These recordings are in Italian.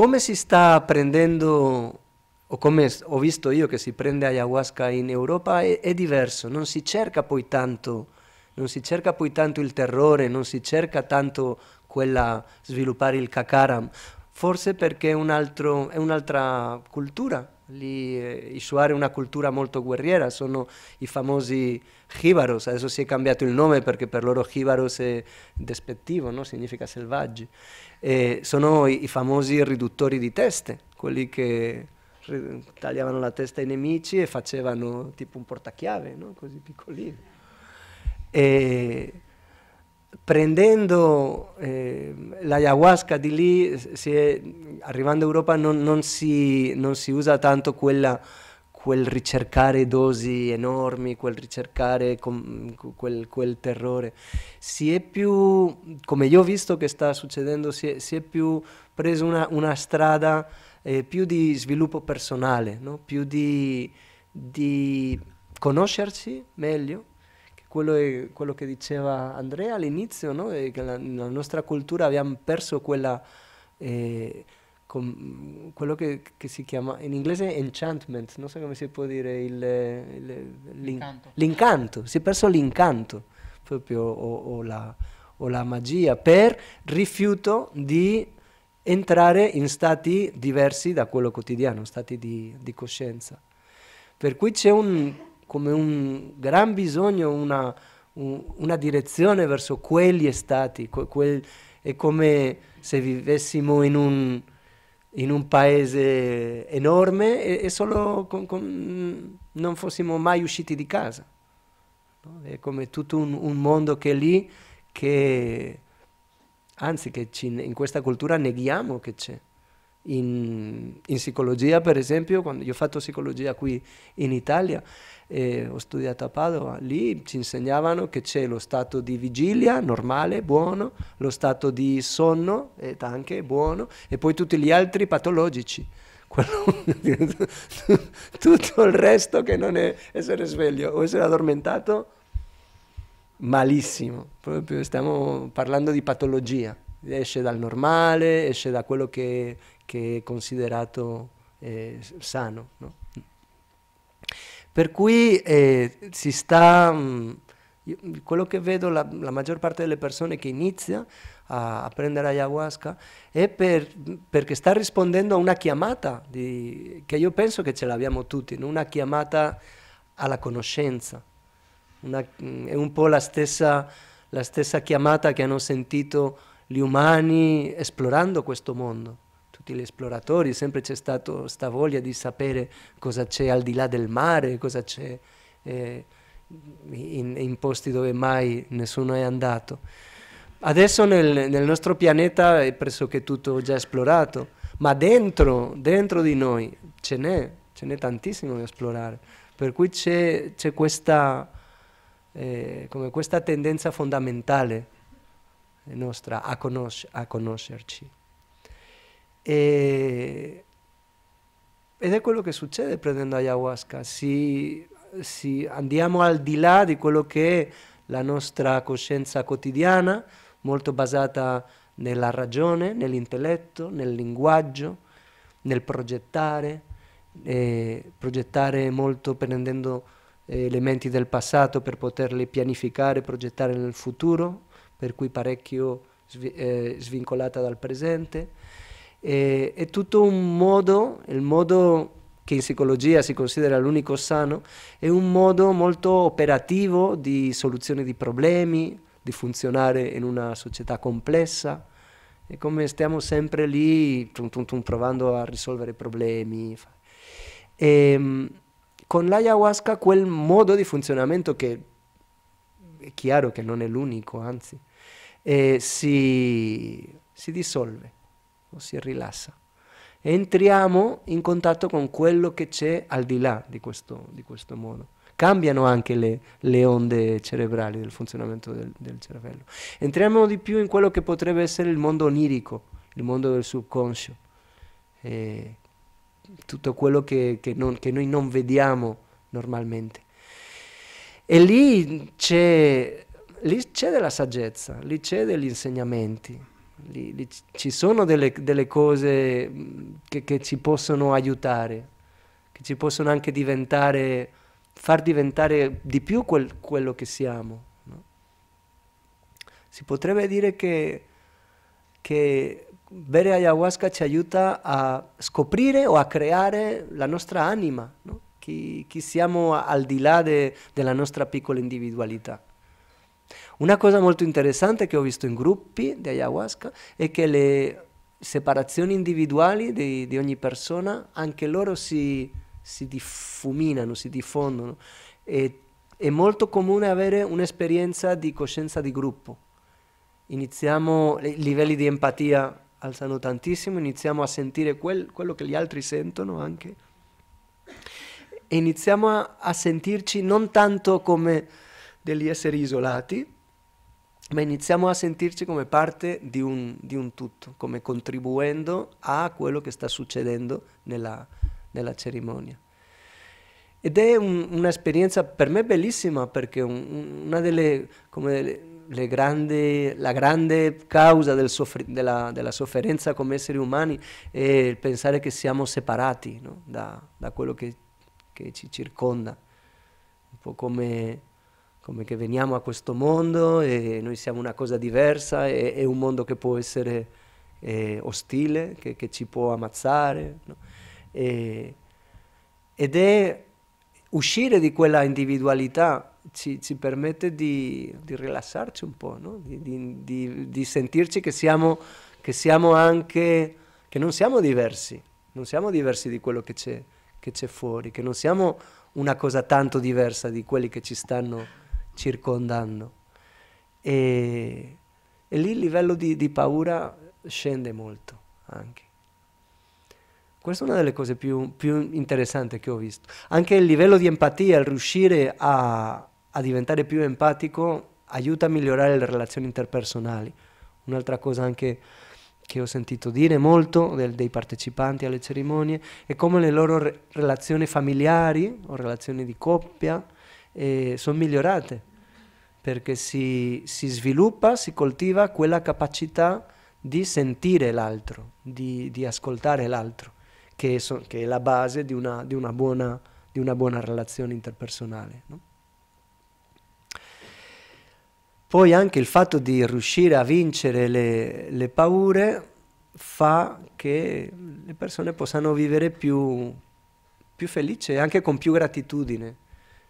Come si sta prendendo, o come ho visto io che si prende ayahuasca in Europa, è, è diverso, non si cerca poi tanto, non si cerca poi tanto il terrore, non si cerca tanto quella sviluppare il kakaram, forse perché è, un altro, è un'altra cultura, Lì eh, i è una cultura molto guerriera, sono i famosi jibaros, adesso si è cambiato il nome perché per loro jibaros è despettivo, no? significa selvaggi. Eh, sono i, i famosi riduttori di teste, quelli che tagliavano la testa ai nemici e facevano tipo un portachiave, no? così piccolino. E prendendo eh, l'ayahuasca di lì, è, arrivando in Europa non, non, si, non si, usa tanto quella, quel ricercare dosi enormi, quel ricercare com, quel, quel, terrore. Si è più, come io ho visto che sta succedendo, si è, si è più preso una, una strada eh, più di sviluppo personale, no? più di, di conoscersi meglio quello, è, quello che diceva Andrea all'inizio, no? che la, nella nostra cultura abbiamo perso quella, eh, com, quello che, che, si chiama in inglese enchantment, non so come si può dire, il, il, l'incanto. l'incanto. si è perso l'incanto proprio o, o, la, o la magia per rifiuto di entrare in stati diversi da quello quotidiano, stati di, di coscienza. Per cui c'è un come un gran bisogno, una, un, una direzione verso quegli stati, quel, è come se vivessimo in un, in un paese enorme e, e solo con, con, non fossimo mai usciti di casa. No? È come tutto un, un, mondo che è lì che, anzi, che ci, in questa cultura neghiamo che c'è. In, in, psicologia, per esempio, quando io ho fatto psicologia qui in Italia, eh, ho studiato a Padova, lì ci insegnavano che c'è lo stato di vigilia normale, buono, lo stato di sonno è anche buono, e poi tutti gli altri patologici. tutto il resto che non è essere sveglio o essere addormentato, malissimo. Proprio stiamo parlando di patologia. Esce dal normale, esce da quello che che è considerato eh, sano. No? Per cui eh, si sta, mh, mm, io, quello che vedo la, la, maggior parte delle persone che inizia a, a prendere ayahuasca è per, perché sta rispondendo a una chiamata di, che io penso che ce l'abbiamo tutti, una chiamata alla conoscenza. Una, mm, è un po' la stessa, la stessa chiamata che hanno sentito gli umani esplorando questo mondo tutti gli esploratori, sempre c'è stata questa voglia di sapere cosa c'è al di là del mare, cosa c'è eh, in, in, posti dove mai nessuno è andato. Adesso nel, nel, nostro pianeta è pressoché tutto già esplorato, ma dentro, dentro di noi ce n'è, ce n'è tantissimo da esplorare, per cui c'è, questa, eh, questa tendenza fondamentale nostra a, conosc a conoscerci. E, eh, ed è quello che succede prendendo ayahuasca, si, si, andiamo al di là di quello che è la nostra coscienza quotidiana, molto basata nella ragione, nell'intelletto, nel linguaggio, nel progettare, eh, progettare molto prendendo eh, elementi del passato per poterli pianificare, progettare nel futuro, per cui parecchio svi eh, svincolata dal presente e, eh, è tutto un modo, il modo che in psicologia si considera l'unico sano, è un modo molto operativo di soluzione di problemi, di funzionare in una società complessa. È come stiamo sempre lì tum, tum, tum, provando a risolvere problemi. E, ehm, con l'ayahuasca quel modo di funzionamento che è chiaro che non è l'unico, anzi, eh, si, si dissolve o si rilassa. Entriamo in contatto con quello che c'è al di là di questo, di questo modo. Cambiano anche le, le, onde cerebrali del funzionamento del, del cervello. Entriamo di più in quello che potrebbe essere il mondo onirico, il mondo del subconscio. E tutto quello che, che, non, che noi non vediamo normalmente. E lì c'è, lì c'è della saggezza, lì c'è degli insegnamenti lì, lì ci sono delle, delle cose che, che, ci possono aiutare, che ci possono anche diventare, far diventare di più quel, quello che siamo. No? Si potrebbe dire che, che bere ayahuasca ci aiuta a scoprire o a creare la nostra anima, no? chi, chi, siamo al di là de, della nostra piccola individualità. Una cosa molto interessante che ho visto in gruppi di ayahuasca è che le separazioni individuali di, di ogni persona, anche loro si, si diffuminano, si diffondono. E, è molto comune avere un'esperienza di coscienza di gruppo. Iniziamo, i livelli di empatia alzano tantissimo, iniziamo a sentire quel, quello che gli altri sentono anche. E iniziamo a, a sentirci non tanto come degli esseri isolati, ma iniziamo a sentirci come parte di un, di un tutto, come contribuendo a quello che sta succedendo nella, nella cerimonia. Ed è un, un'esperienza per me bellissima perché un, una delle, delle le grandi, la grande causa del soffri, della, della, sofferenza come esseri umani è il pensare che siamo separati no? da, da, quello che, che ci circonda, un po' come come che veniamo a questo mondo e noi siamo una cosa diversa, e, è un mondo che può essere eh, ostile, che, che, ci può ammazzare. No? E, ed è uscire di quella individualità ci, ci permette di, di, rilassarci un po', no? di, di, di, sentirci che siamo, che siamo anche, che non siamo diversi, non siamo diversi di quello che c'è, che c'è fuori, che non siamo una cosa tanto diversa di quelli che ci stanno circondando. E, e lì il livello di, di, paura scende molto anche. Questa è una delle cose più, più interessanti che ho visto. Anche il livello di empatia, il riuscire a, a diventare più empatico, aiuta a migliorare le relazioni interpersonali. Un'altra cosa anche che ho sentito dire molto del, dei partecipanti alle cerimonie è come le loro re relazioni familiari o relazioni di coppia eh, sono migliorate perché si, si sviluppa, si coltiva quella capacità di sentire l'altro, di, di ascoltare l'altro, che, so, che, è la base di una, di una, buona, di una buona, relazione interpersonale. No? Poi anche il fatto di riuscire a vincere le, le, paure fa che le persone possano vivere più, più felici e anche con più gratitudine.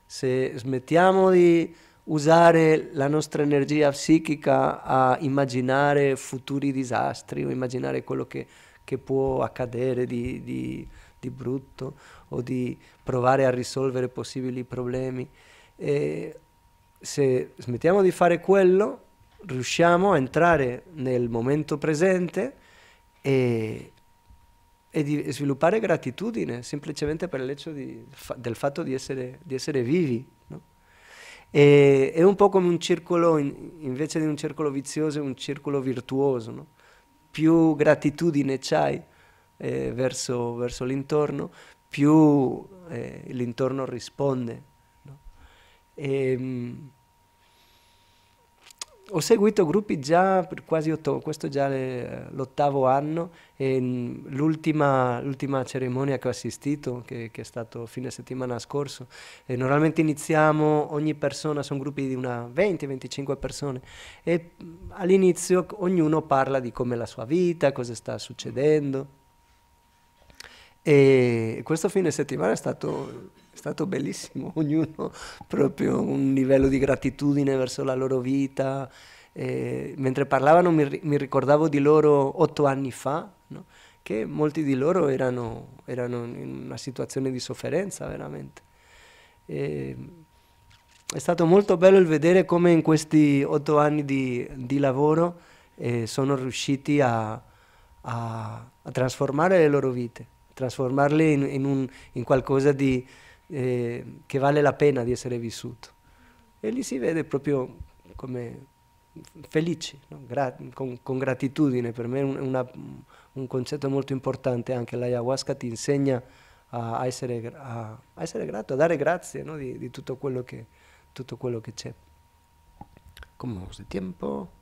Se smettiamo di usare la nostra energia psichica a immaginare futuri disastri o immaginare quello che, che può accadere di, di, di, brutto o di provare a risolvere possibili problemi. E se smettiamo di fare quello, riusciamo a entrare nel momento presente e, e di sviluppare gratitudine semplicemente per il fatto del fatto di essere, di essere vivi. E, è un po' come un circolo, in, invece di un circolo vizioso, è un circolo virtuoso. No? Più gratitudine c'hai eh, verso, verso l'intorno, più eh, l'intorno risponde. No? E, ehm, ho seguito gruppi già per quasi otto, questo già le, l'ottavo anno e mm, l'ultima, l'ultima, cerimonia che ho assistito, che, che, è stato fine settimana scorso, e normalmente iniziamo, ogni persona, sono gruppi di una 20-25 persone e mm, all'inizio ognuno parla di come la sua vita, cosa sta succedendo. E questo fine settimana è stato stato bellissimo, ognuno proprio un livello di gratitudine verso la loro vita. E mentre parlavano mi, mi, ricordavo di loro otto anni fa, no? che molti di loro erano, erano, in una situazione di sofferenza veramente. E è stato molto bello il vedere come in questi otto anni di, di lavoro eh, sono riusciti a, a, a, trasformare le loro vite, trasformarle in, in, un, in qualcosa di, eh, che vale la pena di essere vissuto. E lì si vede proprio come felici, no? Gra con, con, gratitudine. Per me è un, un, concetto molto importante anche l'ayahuasca ti insegna a essere, a, a essere, grato, a dare grazie no? di, di tutto quello che c'è. Come se tempo?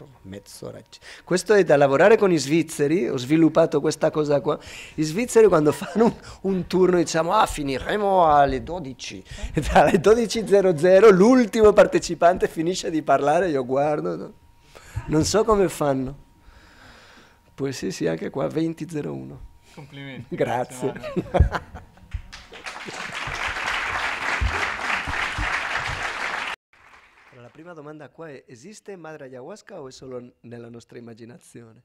fatto mezz'ora. Questo è da lavorare con i svizzeri, ho sviluppato questa cosa qua. I svizzeri quando fanno un, un turno diciamo ah finiremo alle 12, eh. e alle 12.00 l'ultimo partecipante finisce di parlare, io guardo, non so come fanno. Poi sì sì anche qua 20.01. Complimenti. Grazie. prima domanda qua è, esiste madre ayahuasca o è solo nella nostra immaginazione?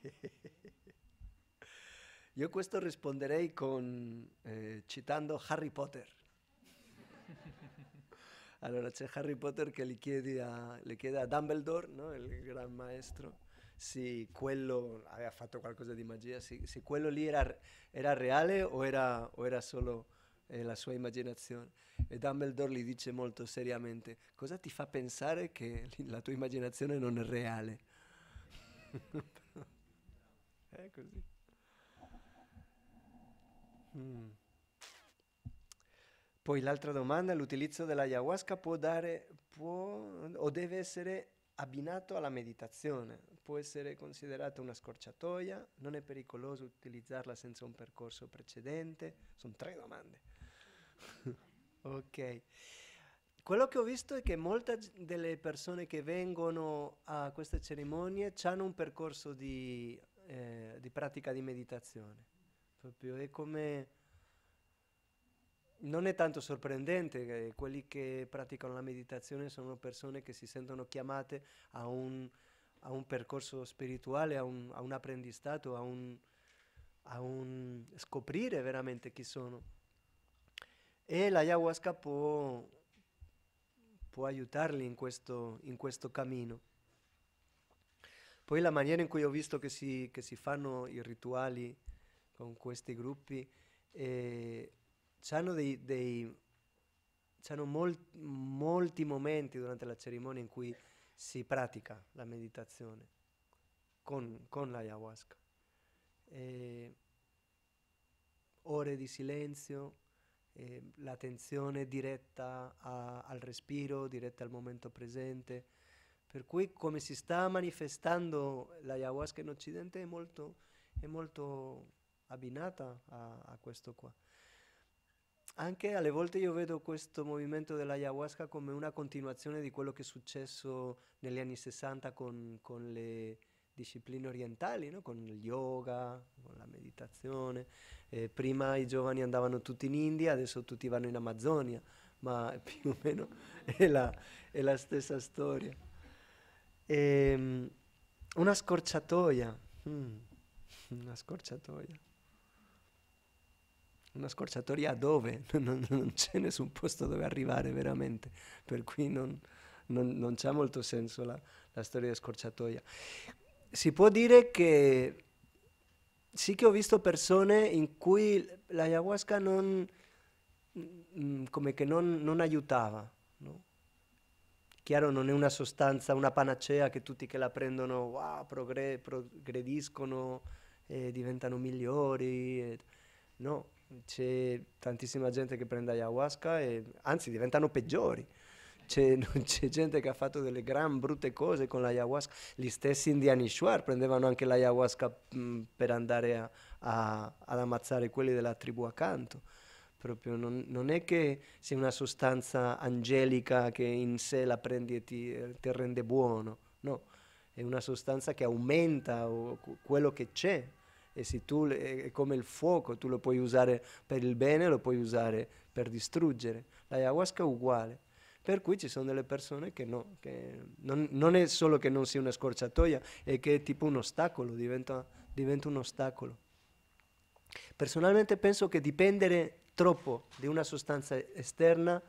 Io questo risponderei con, eh, citando Harry Potter. Allora c'è Harry Potter che gli chiede a, gli chiede a Dumbledore, no? il gran maestro, se quello aveva fatto qualcosa di magia, se, se quello lì era, era reale o era, o era solo e la sua immaginazione. E Dumbledore gli dice molto seriamente, cosa ti fa pensare che la tua immaginazione non è reale? è così. Mm. Poi l'altra domanda, l'utilizzo dell'ayahuasca può dare, può o deve essere abbinato alla meditazione, può essere considerata una scorciatoia, non è pericoloso utilizzarla senza un percorso precedente, sono tre domande ok. Quello che ho visto è che molte delle persone che vengono a queste cerimonie hanno un percorso di, eh, di pratica di meditazione. Proprio è come... Non è tanto sorprendente, che quelli che praticano la meditazione sono persone che si sentono chiamate a un, a un percorso spirituale, a un, a un apprendistato, a un, a un scoprire veramente chi sono. E l'ayahuasca può, può aiutarli in questo, in questo cammino. Poi la maniera in cui ho visto che si, che si fanno i rituali con questi gruppi, eh, hanno dei, dei c'hanno molt, molti momenti durante la cerimonia in cui si pratica la meditazione con, con l'ayahuasca. Eh, ore di silenzio, eh, l'attenzione diretta a, al respiro, diretta al momento presente. Per cui come si sta manifestando l'ayahuasca in Occidente è molto, è molto abbinata a, a questo qua. Anche alle volte io vedo questo movimento dell'ayahuasca come una continuazione di quello che è successo negli anni 60 con, con le discipline orientali, no? con il yoga, con la meditazione. Eh, prima i giovani andavano tutti in India, adesso tutti vanno in Amazzonia, ma più o meno è la, è la stessa storia. E, ehm, una scorciatoia, mm, una scorciatoia. Una scorciatoia dove? Non, non c'è nessun posto dove arrivare veramente, per cui non, non, non c'ha molto senso la, la storia della scorciatoia si può dire che sì che ho visto persone in cui l'ayahuasca non, mm, come che non, non aiutava. No? Chiaro, non è una sostanza, una panacea che tutti che la prendono wow, progre- progrediscono, e diventano migliori. Eh. No, c'è tantissima gente che prende ayahuasca e anzi diventano peggiori c'è, c'è, gente che ha fatto delle gran brutte cose con l'ayahuasca. Gli stessi indiani Shuar prendevano anche l'ayahuasca mh, per andare a, a, ad ammazzare quelli della tribù accanto. Proprio non, non, è che sia una sostanza angelica che in sé la prendi e ti, eh, ti rende buono, no, è una sostanza che aumenta o, quello che c'è e se tu è come il fuoco, tu lo puoi usare per il bene, lo puoi usare per distruggere. L'ayahuasca è uguale. Per cui ci sono delle persone che, no, che non, non, è solo che non sia una scorciatoia, è che è tipo un ostacolo, diventa, diventa un ostacolo. Personalmente penso che dipendere troppo di una sostanza esterna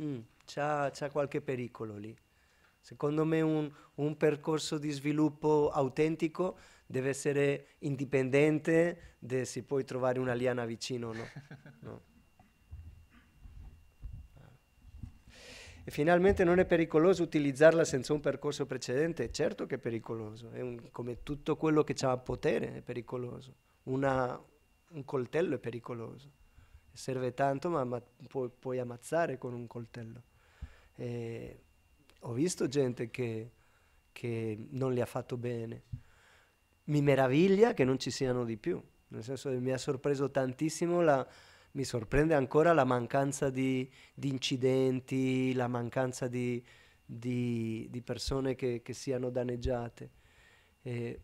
mm, c'è qualche pericolo lì. Secondo me un, un, percorso di sviluppo autentico deve essere indipendente se puoi trovare una liana vicino o no. no. e finalmente non è pericoloso utilizzarla senza un percorso precedente, certo che è pericoloso, è un, come tutto quello che ha potere è pericoloso, Una, un coltello è pericoloso, serve tanto ma, ma pu puoi ammazzare con un coltello. E ho visto gente che, che non le ha fatto bene, mi meraviglia che non ci siano di più, nel senso che mi ha sorpreso tantissimo la mi sorprende ancora la mancanza di, di incidenti, la mancanza di, di, di persone che, che, siano danneggiate. E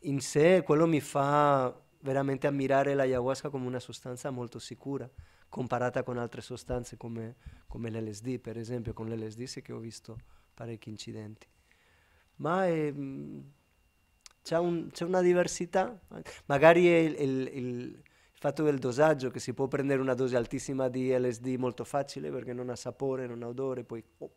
in sé quello mi fa veramente ammirare l'ayahuasca come una sostanza molto sicura, comparata con altre sostanze come, come l'LSD, per esempio. Con l'LSD sì che ho visto parecchi incidenti. Ma è, ehm, c'è, un, c'è, una diversità, magari il, il, il fatto del dosaggio, che si può prendere una dose altissima di LSD molto facile perché non ha sapore, non ha odore, poi oh,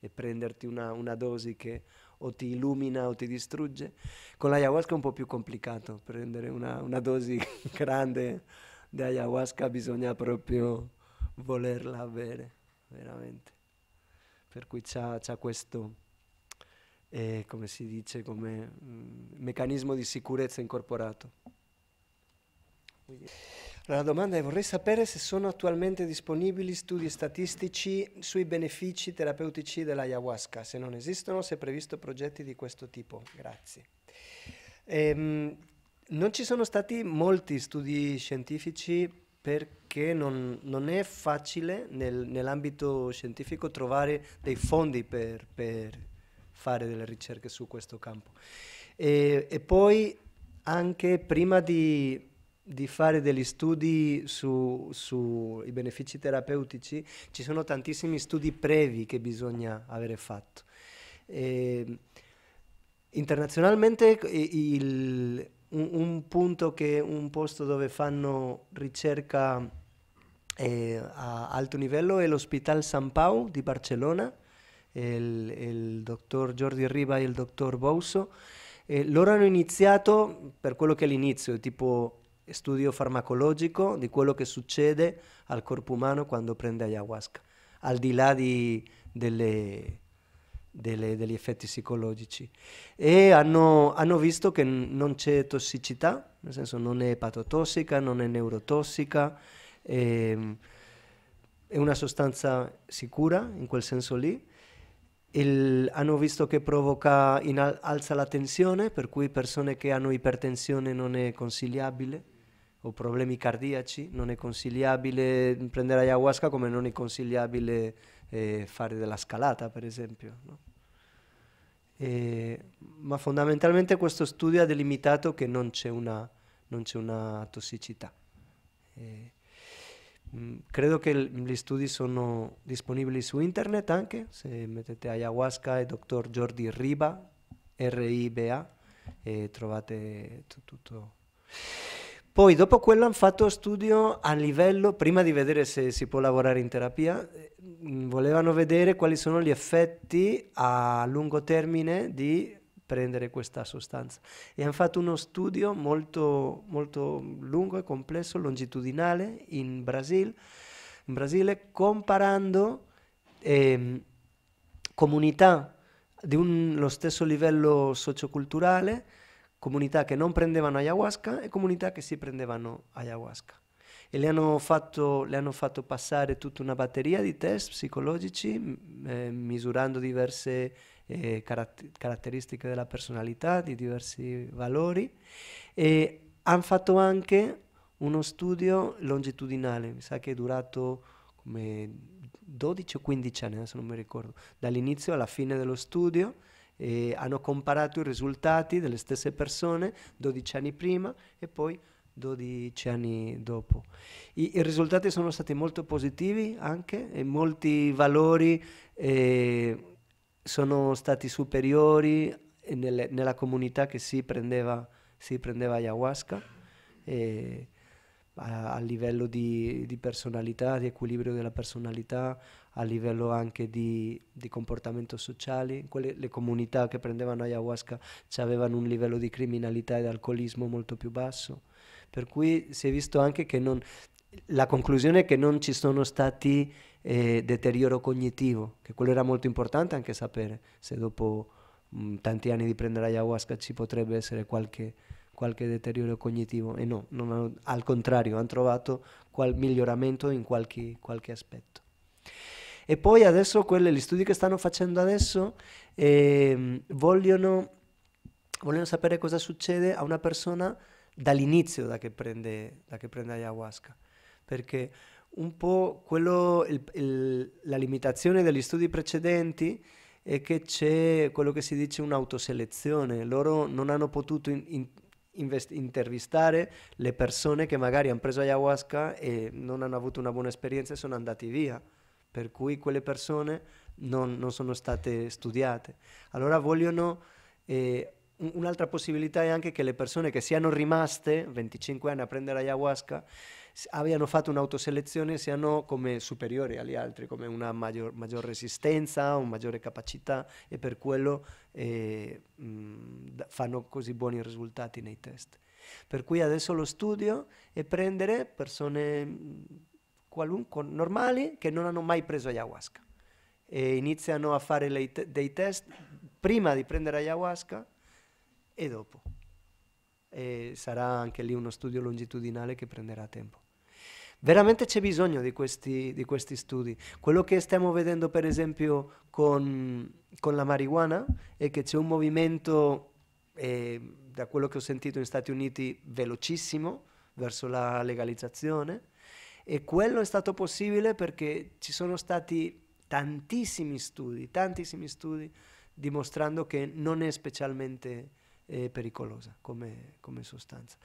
e prenderti una, una dose che o ti illumina o ti distrugge. Con l'ayahuasca è un po' più complicato, prendere una, una dosi grande di ayahuasca bisogna proprio volerla bere, veramente. Per cui c'ha, c'ha questo... Eh, come si dice, come mh, mm, meccanismo di sicurezza incorporato. Allora, la domanda è vorrei sapere se sono attualmente disponibili studi statistici sui benefici terapeutici dell'ayahuasca, se non esistono, se è previsto progetti di questo tipo. Grazie. Ehm, non ci sono stati molti studi scientifici perché non, non è facile nel, nell'ambito scientifico trovare dei fondi per, per fare delle ricerche su questo campo. E, e poi anche prima di di fare degli studi sui su benefici terapeutici, ci sono tantissimi studi previ che bisogna avere fatto. E, internazionalmente il, un, un, punto che un posto dove fanno ricerca eh, a alto livello è l'Ospital San Pau di Barcellona, il, il dottor Jordi Riva e il dottor Bouso. Eh, loro hanno iniziato per quello che è l'inizio, tipo studio farmacologico di quello che succede al corpo umano quando prende ayahuasca, al di là di, delle, delle, degli effetti psicologici. E hanno, hanno visto che non c'è tossicità, nel senso non è epatotossica, non è neurotossica, ehm, è una sostanza sicura in quel senso lì. Il, hanno visto che provoca, in, alza la tensione, per cui persone che hanno ipertensione non è consigliabile o problemi cardiaci, non è consigliabile prendere ayahuasca come non è consigliabile eh, fare della scalata, per esempio. No? E, ma fondamentalmente questo studio ha delimitato che non c'è una, non c'è una tossicità. E, mm, credo che gli studi sono disponibili su internet anche, se mettete ayahuasca e dottor Jordi Riba, R-I-B-A, e trovate t- tutto. Poi dopo quello hanno fatto studio a livello, prima di vedere se si può lavorare in terapia, eh, volevano vedere quali sono gli effetti a lungo termine di prendere questa sostanza. E hanno fatto uno studio molto, molto lungo e complesso, longitudinale, in, Brasil, in Brasile, comparando eh, comunità di un, lo stesso livello socioculturale comunità che non prendevano ayahuasca e comunità che si prendevano ayahuasca. E le hanno fatto, le hanno fatto passare tutta una batteria di test psicologici eh, misurando diverse eh, caratter- caratteristiche della personalità, di diversi valori e hanno fatto anche uno studio longitudinale, mi sa che è durato come 12 o 15 anni, adesso non mi ricordo, dall'inizio alla fine dello studio e hanno comparato i risultati delle stesse persone 12 anni prima e poi 12 anni dopo. I, I, risultati sono stati molto positivi anche e molti valori eh, sono stati superiori nelle, nella comunità che si prendeva, si prendeva ayahuasca. Eh, a, livello di, di, personalità, di equilibrio della personalità, a livello anche di, di comportamento sociale. Quelle, le comunità che prendevano ayahuasca avevano un livello di criminalità ed alcolismo molto più basso. Per cui si è visto anche che non, la conclusione è che non ci sono stati eh, deterioro cognitivo, che quello era molto importante anche sapere se dopo mh, mm, tanti anni di prendere ayahuasca ci potrebbe essere qualche qualche deterioro cognitivo e no, hanno, al contrario, hanno trovato qual miglioramento in qualche, qualche aspetto. E poi adesso quelli, gli studi che stanno facendo adesso eh, vogliono, vogliono, sapere cosa succede a una persona dall'inizio da che prende, da che prende ayahuasca. Perché un po' quello, il, il, la limitazione degli studi precedenti è che c'è quello che si dice un'autoselezione. Loro non hanno potuto in, in, invest- intervistare le persone che magari hanno preso ayahuasca e non hanno avuto una buona esperienza e sono andati via, per cui quelle persone non, non sono state studiate. Allora vogliono... Eh, un'altra possibilità è anche che le persone che siano rimaste 25 anni a prendere ayahuasca abbiano fatto un'autoselezione siano come superiori agli altri, come una maggior, maggior resistenza, una maggiore capacità e per quello eh, fanno così buoni risultati nei test. Per cui adesso lo studio è prendere persone qualunque, normali che non hanno mai preso ayahuasca e iniziano a fare te- dei test prima di prendere ayahuasca e dopo. E sarà anche lì uno studio longitudinale che prenderà tempo. Veramente c'è bisogno di questi, di questi, studi. Quello che stiamo vedendo per esempio con, con la marijuana è che c'è un movimento, eh, da quello che ho sentito in Stati Uniti, velocissimo verso la legalizzazione e quello è stato possibile perché ci sono stati tantissimi studi, tantissimi studi dimostrando che non è specialmente eh, pericolosa come, come sostanza.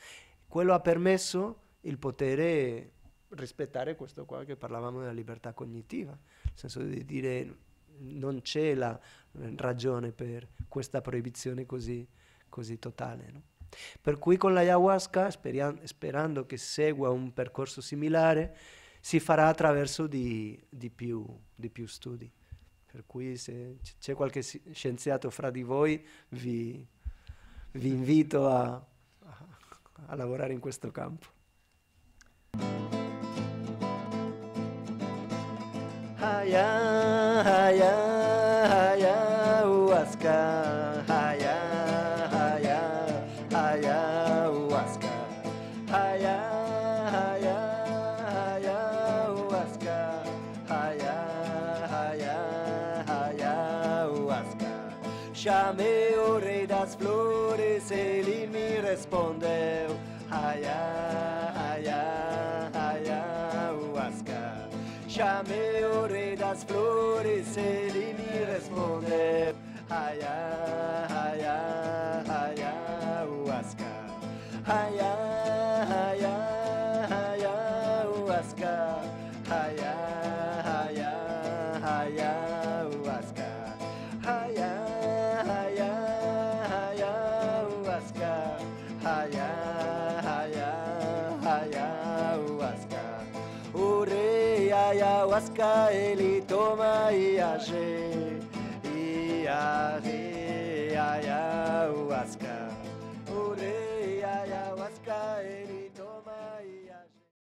Quello ha permesso il potere rispettare questo qua che parlavamo della libertà cognitiva, nel senso di dire non c'è la eh, ragione per questa proibizione così, così totale. No? Per cui con l'ayahuasca, speria- sperando che segua un percorso similare, si farà attraverso di, di, più, di più, studi. Per cui se c'è qualche scienziato fra di voi, vi, vi invito a, a lavorare in questo campo. haya haya Me de las flores, y mi responder. Ay, ласкаэли тома и аже, и аре, а я уаскаэли.